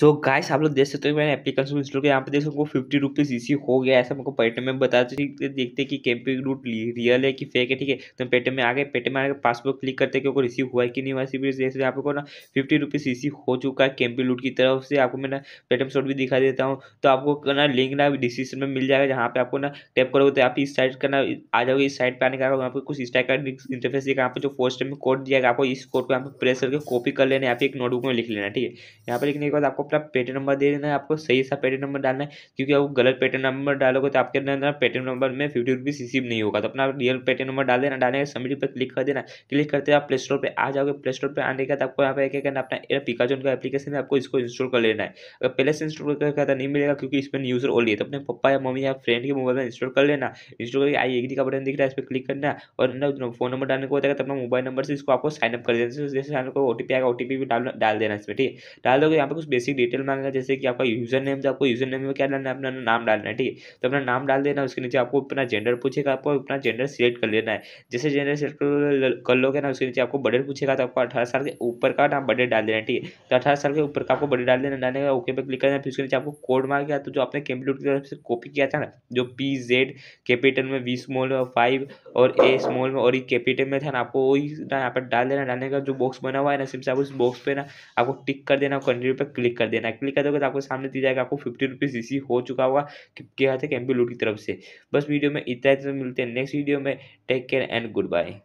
सो तो गाइस आप लोग देख सकते हो मैंने एप्लीकेशन इंस्टॉल किया यहाँ पे देख सकते हो फिफ्टी रुपीज़ इसी हो गया ऐसा मेरे को पेटीएम में बता दो देखते कि कैंपिंग रूट रियल है कि फेक है ठीक है तो पेटीएम में आ गए पेटीएम में आगे पासबुक क्लिक करते कि रिसीव हुआ है कि नहीं हुआ सीबी देख सकते आप को ना फिफ्टी रुपीज़ इसी हो चुका है कैंपिंग रूट की तरफ से आपको मैं ना पेटीएम शॉट भी दिखा देता हूँ तो आपको ना लिंक ना डिस्क्रिप्शन में मिल जाएगा जहाँ पे आपको ना टैप करोगे तो आप इस साइड का ना आ जाओगे इस साइड पर आने का यहाँ कुछ इस टाइप का इंटरफेस देखा यहाँ पर जो फर्स्ट टाइम कोड दिया आपको इस कोड को यहाँ प्रेस करके कॉपी कर लेना या फिर एक नोटबुक में लिख लेना ठीक है यहाँ पे लिखने के बाद आपको अपना पेटी नंबर दे देना है आपको सही सा पेटी नंबर डालना है क्योंकि आप गलत पेटी नंबर डालोगे तो आपके अंदर पेटी नंबर में फिफ्टी रुपीज़ रिसीव नहीं होगा तो अपना रियल पेटी नंबर डाल देना डालने के सबमिट पर क्लिक कर देना क्लिक करते आप प्ले स्टोर पर आ जाओगे प्ले स्टोर पर आने के बाद आपको यहाँ पर क्या करना अपना पिकाजोन का एप्लीकेशन है आपको इसको इंस्टॉल कर लेना है अगर पहले से इंस्टॉल करके तो नहीं मिलेगा क्योंकि इसमें यूजर ओली है तो अपने पप्पा या मम्मी या फ्रेंड के मोबाइल में इंस्टॉल कर लेना इंस्टॉल करके आई एग्री का बटन दिख रहा है इस पर क्लिक करना और फोन नंबर डालने को होता है तो अपना मोबाइल नंबर से इसको आपको साइनअप कर देना जैसे आपको ओ टी आएगा ओटीपी भी डाल देना इसमें ठीक है डाल दोगे यहाँ पे कुछ बेसिक डिटेल मांगेगा जैसे कि आपका यूज़र नेम आपको यूज़र नेम में क्या डालना है अपना नाम डालना है ठीक है तो अपना नाम डाल देना उसके नीचे आपको अपना जेंडर पूछेगा आपको अपना जेंडर सिलेक्ट कर लेना है जैसे जेंडर सिलेक्ट कर लोगे ना उसके नीचे आपको बजट पूछेगा तो आपको अठारह साल के ऊपर का नाम बजट डाल देना है ठीक है तो अठारह साल के ऊपर का आपको बजट डाल देना डालने का ओके पे क्लिक करना फिर उसके नीचे आपको कोड मार गया तो जो आपने कंप्यूटर की तरफ से कॉपी किया था ना जो पी जेड कैपिटल में वी स्मॉल में फाइव और ए स्मॉल में और ई कैपिटल में था ना आपको वही ना यहाँ पर डाल देना डालने का जो बॉक्स बना हुआ है ना सिर्फ आप उस बॉक्स पे ना आपको टिक कर देना कंटिन्यू पर क्लिक कर देना क्लिक कर दोगे तो आपको सामने दी जाएगा आपको फिफ्टी रुपीज़ इसी हो चुका होगा के हाथ है कैम्पी लूट की तरफ से बस वीडियो में इतना ही तो मिलते हैं नेक्स्ट वीडियो में take care and good bye